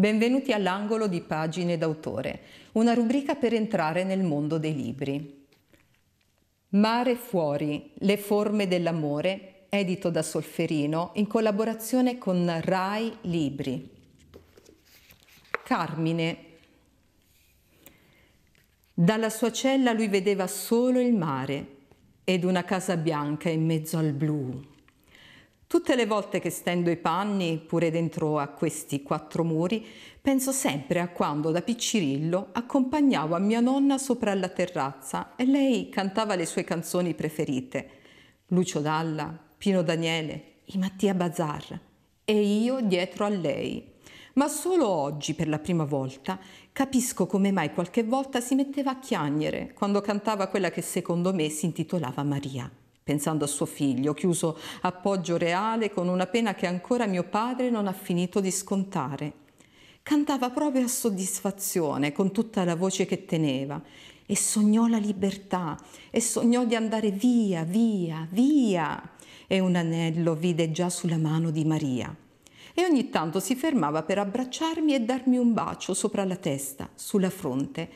Benvenuti all'angolo di Pagine d'autore, una rubrica per entrare nel mondo dei libri. Mare fuori, le forme dell'amore, edito da Solferino in collaborazione con Rai Libri. Carmine. Dalla sua cella lui vedeva solo il mare ed una casa bianca in mezzo al blu, Tutte le volte che stendo i panni, pure dentro a questi quattro muri, penso sempre a quando da piccirillo accompagnavo a mia nonna sopra la terrazza e lei cantava le sue canzoni preferite. Lucio Dalla, Pino Daniele, i Mattia Bazar e io dietro a lei. Ma solo oggi, per la prima volta, capisco come mai qualche volta si metteva a chiagnere quando cantava quella che secondo me si intitolava Maria pensando a suo figlio, chiuso a Poggio Reale con una pena che ancora mio padre non ha finito di scontare. Cantava proprio a soddisfazione, con tutta la voce che teneva, e sognò la libertà, e sognò di andare via, via, via. E un anello vide già sulla mano di Maria. E ogni tanto si fermava per abbracciarmi e darmi un bacio sopra la testa, sulla fronte.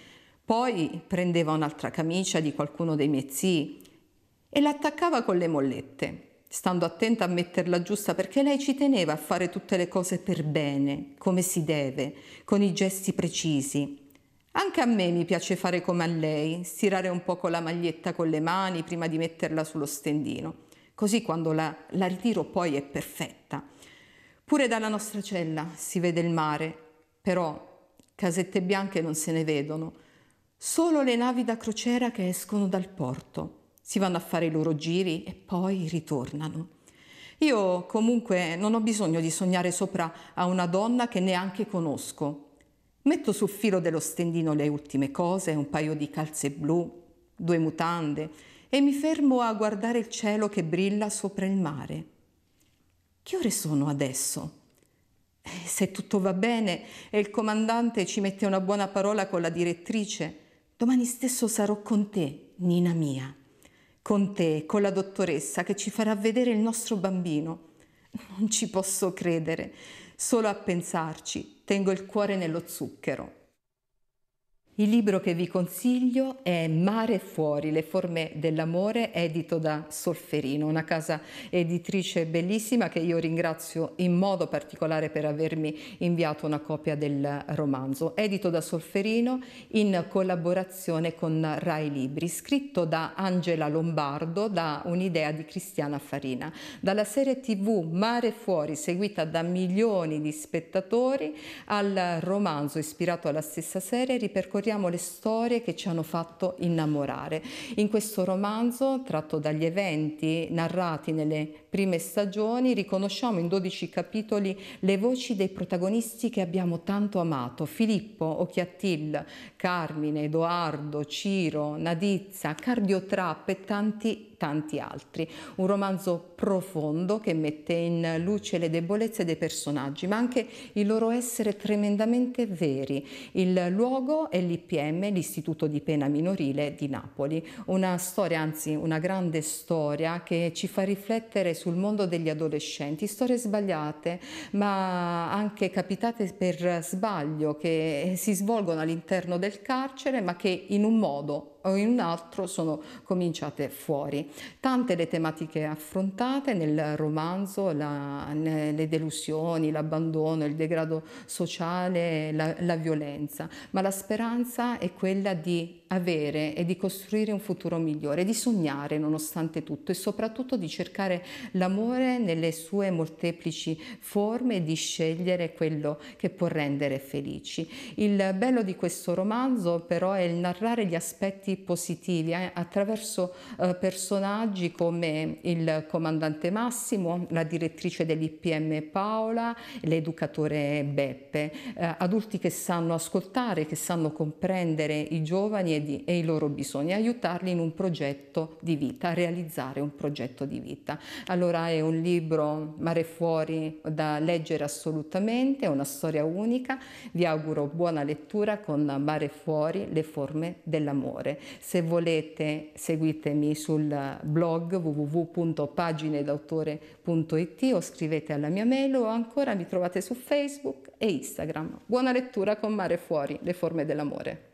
Poi prendeva un'altra camicia di qualcuno dei miei zii e l'attaccava con le mollette, stando attenta a metterla giusta perché lei ci teneva a fare tutte le cose per bene, come si deve, con i gesti precisi. Anche a me mi piace fare come a lei, stirare un poco la maglietta con le mani prima di metterla sullo stendino, così quando la, la ritiro poi è perfetta. Pure dalla nostra cella si vede il mare, però casette bianche non se ne vedono, solo le navi da crociera che escono dal porto si vanno a fare i loro giri e poi ritornano. Io comunque non ho bisogno di sognare sopra a una donna che neanche conosco. Metto sul filo dello stendino le ultime cose, un paio di calze blu, due mutande e mi fermo a guardare il cielo che brilla sopra il mare. Che ore sono adesso? Eh, se tutto va bene e il comandante ci mette una buona parola con la direttrice, domani stesso sarò con te, Nina mia con te, con la dottoressa, che ci farà vedere il nostro bambino. Non ci posso credere, solo a pensarci, tengo il cuore nello zucchero. Il libro che vi consiglio è Mare fuori, le forme dell'amore, edito da Solferino, una casa editrice bellissima che io ringrazio in modo particolare per avermi inviato una copia del romanzo. Edito da Solferino in collaborazione con Rai Libri, scritto da Angela Lombardo da un'idea di Cristiana Farina. Dalla serie tv Mare fuori, seguita da milioni di spettatori, al romanzo ispirato alla stessa serie, ripercorre ripercorriamo le storie che ci hanno fatto innamorare. In questo romanzo, tratto dagli eventi narrati nelle prime stagioni, riconosciamo in 12 capitoli le voci dei protagonisti che abbiamo tanto amato, Filippo, Occhiattil, Carmine, Edoardo, Ciro, Nadizza, Cardiotrap e tanti tanti altri. Un romanzo profondo che mette in luce le debolezze dei personaggi, ma anche il loro essere tremendamente veri. Il luogo è l'IPM, l'Istituto di Pena Minorile di Napoli. Una storia, anzi una grande storia, che ci fa riflettere su sul mondo degli adolescenti, storie sbagliate, ma anche capitate per sbaglio, che si svolgono all'interno del carcere, ma che in un modo o in un altro sono cominciate fuori. Tante le tematiche affrontate nel romanzo, la, le delusioni, l'abbandono, il degrado sociale, la, la violenza, ma la speranza è quella di avere e di costruire un futuro migliore, di sognare nonostante tutto e soprattutto di cercare l'amore nelle sue molteplici forme e di scegliere quello che può rendere felici. Il bello di questo romanzo però è il narrare gli aspetti positivi eh, attraverso eh, personaggi come il comandante Massimo, la direttrice dell'IPM Paola, l'educatore Beppe, eh, adulti che sanno ascoltare, che sanno comprendere i giovani e, di, e i loro bisogni, aiutarli in un progetto di vita, a realizzare un progetto di vita. Allora è un libro mare fuori da leggere assolutamente, è una storia unica, vi auguro buona lettura con Mare fuori, le forme dell'amore. Se volete seguitemi sul blog www.paginedautore.it o scrivete alla mia mail o ancora mi trovate su Facebook e Instagram. Buona lettura con Mare Fuori, le forme dell'amore.